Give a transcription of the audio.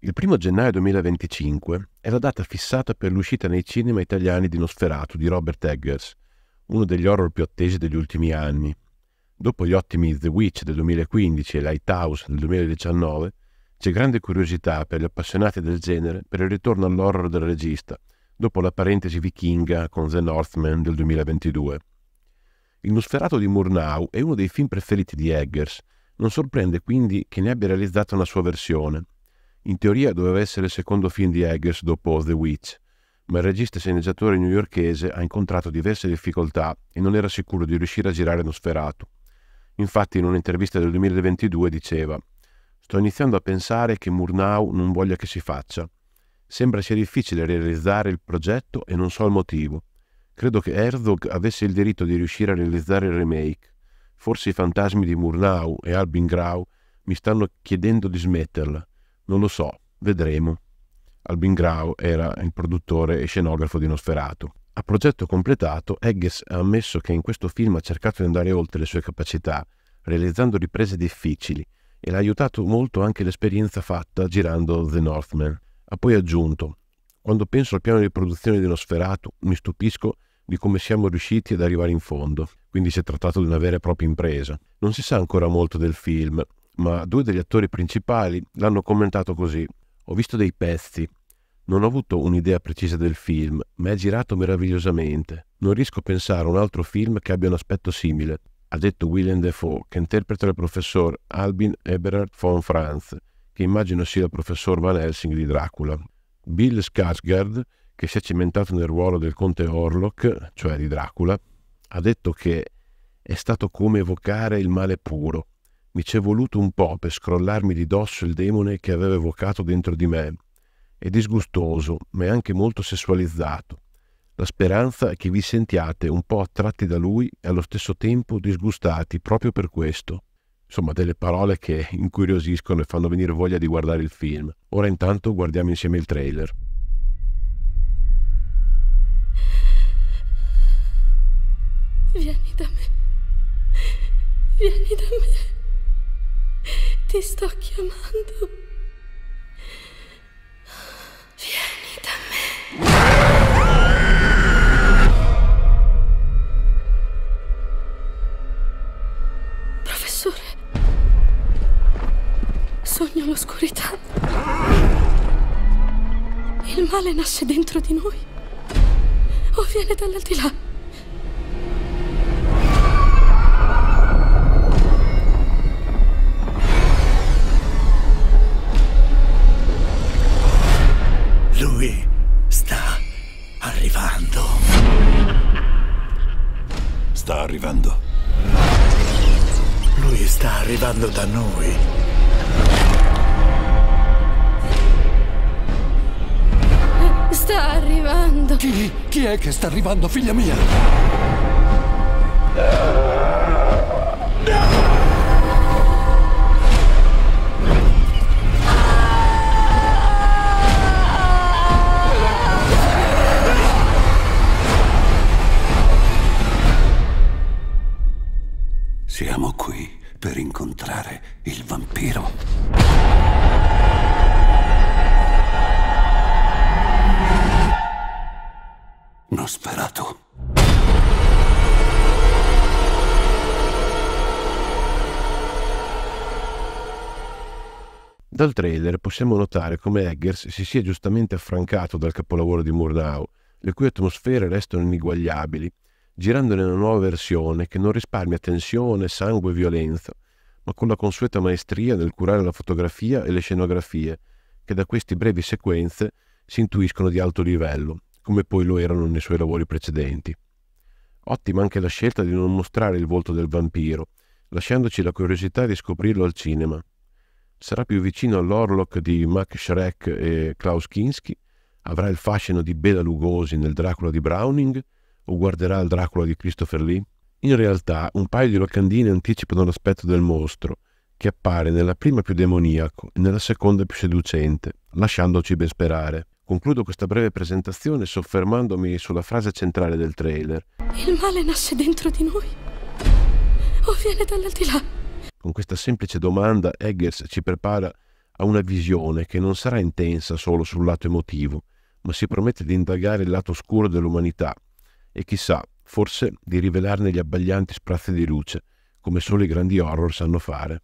Il 1 gennaio 2025 è la data fissata per l'uscita nei cinema italiani di Nosferatu di Robert Eggers, uno degli horror più attesi degli ultimi anni. Dopo gli ottimi The Witch del 2015 e Lighthouse del 2019, c'è grande curiosità per gli appassionati del genere per il ritorno all'horror del regista, dopo la parentesi vichinga con The Northman del 2022. Il Nosferato di Murnau è uno dei film preferiti di Eggers. Non sorprende quindi che ne abbia realizzato una sua versione, in teoria doveva essere il secondo film di Eggers dopo The Witch, ma il regista e sceneggiatore newyorchese ha incontrato diverse difficoltà e non era sicuro di riuscire a girare uno sferato. Infatti in un'intervista del 2022 diceva Sto iniziando a pensare che Murnau non voglia che si faccia. Sembra sia difficile realizzare il progetto e non so il motivo. Credo che Herzog avesse il diritto di riuscire a realizzare il remake. Forse i fantasmi di Murnau e Albin Grau mi stanno chiedendo di smetterla. Non lo so, vedremo. Albin Grau era il produttore e scenografo di Nosferatu. A progetto completato, Egges ha ammesso che in questo film ha cercato di andare oltre le sue capacità, realizzando riprese difficili, e l'ha aiutato molto anche l'esperienza fatta girando The Northman. Ha poi aggiunto: Quando penso al piano di produzione di Nosferatu, mi stupisco di come siamo riusciti ad arrivare in fondo, quindi si è trattato di una vera e propria impresa. Non si sa ancora molto del film, ma due degli attori principali l'hanno commentato così. Ho visto dei pezzi, non ho avuto un'idea precisa del film, ma è girato meravigliosamente. Non riesco a pensare a un altro film che abbia un aspetto simile, ha detto Willem Defoe, che interpreta il professor Albin Eberhard von Franz, che immagino sia il professor Van Helsing di Dracula. Bill Skarsgård, che si è cimentato nel ruolo del conte Orlok, cioè di Dracula, ha detto che è stato come evocare il male puro, mi c'è voluto un po' per scrollarmi di dosso il demone che aveva evocato dentro di me. È disgustoso, ma è anche molto sessualizzato. La speranza è che vi sentiate un po' attratti da lui e allo stesso tempo disgustati proprio per questo. Insomma, delle parole che incuriosiscono e fanno venire voglia di guardare il film. Ora intanto guardiamo insieme il trailer. Vieni da me. Vieni da me. Ti sto chiamando. Vieni da me. Professore, sogno l'oscurità. Il male nasce dentro di noi o viene dall'aldilà. sta arrivando. Lui sta arrivando da noi. Sta arrivando. Chi? Chi è che sta arrivando, figlia mia? Dal trailer possiamo notare come Eggers si sia giustamente affrancato dal capolavoro di Murnau, le cui atmosfere restano iniguagliabili, girando nella nuova versione che non risparmia tensione, sangue e violenza, ma con la consueta maestria nel curare la fotografia e le scenografie, che da queste brevi sequenze si intuiscono di alto livello, come poi lo erano nei suoi lavori precedenti. Ottima anche la scelta di non mostrare il volto del vampiro, lasciandoci la curiosità di scoprirlo al cinema, sarà più vicino all'Orlock di Mac Schreck e Klaus Kinski, avrà il fascino di Bela Lugosi nel Dracula di Browning o guarderà il Dracula di Christopher Lee? In realtà un paio di locandine anticipano l'aspetto del mostro, che appare nella prima più demoniaco e nella seconda più seducente, lasciandoci ben sperare. Concludo questa breve presentazione soffermandomi sulla frase centrale del trailer. Il male nasce dentro di noi o viene dall'aldilà? Con questa semplice domanda Eggers ci prepara a una visione che non sarà intensa solo sul lato emotivo, ma si promette di indagare il lato oscuro dell'umanità e chissà, forse di rivelarne gli abbaglianti sprazzi di luce, come solo i grandi horror sanno fare.